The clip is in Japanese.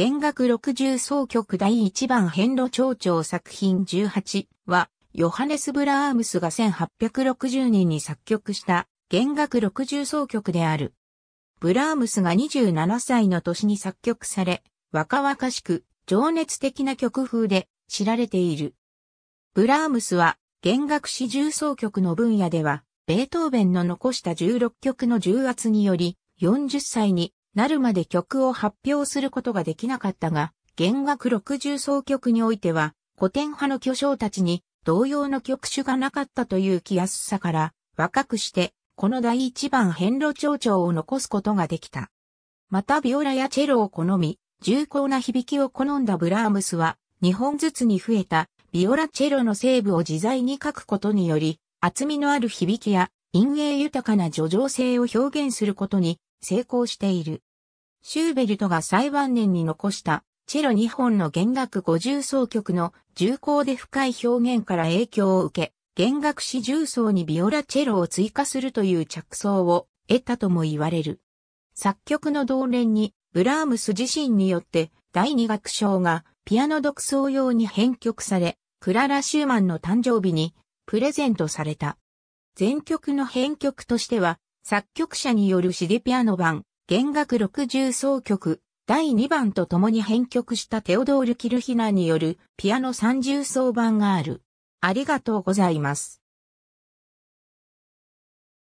弦楽六十奏曲第1番編路町長作品18は、ヨハネス・ブラームスが1860年に作曲した弦楽六十奏曲である。ブラームスが27歳の年に作曲され、若々しく情熱的な曲風で知られている。ブラームスは弦楽四重奏曲の分野では、ベートーベンの残した16曲の重圧により、40歳になるまで曲を発表することができなかったが、弦楽60奏曲においては、古典派の巨匠たちに同様の曲種がなかったという気安さから、若くして、この第一番遍路長調を残すことができた。またビオラやチェロを好み、重厚な響きを好んだブラームスは、2本ずつに増えたビオラチェロの西部を自在に書くことにより、厚みのある響きや、陰影豊かな叙情性を表現することに成功している。シューベルトが最晩年に残したチェロ2本の弦楽50奏曲の重厚で深い表現から影響を受け、弦楽四重奏にビオラチェロを追加するという着想を得たとも言われる。作曲の同連に、ブラームス自身によって第2楽章がピアノ独奏用に編曲され、クララ・シューマンの誕生日にプレゼントされた。全曲の編曲としては、作曲者によるシディピアノ版、弦楽60奏曲第2番と共に編曲したテオドール・キルヒナによるピアノ30奏版がある。ありがとうございます。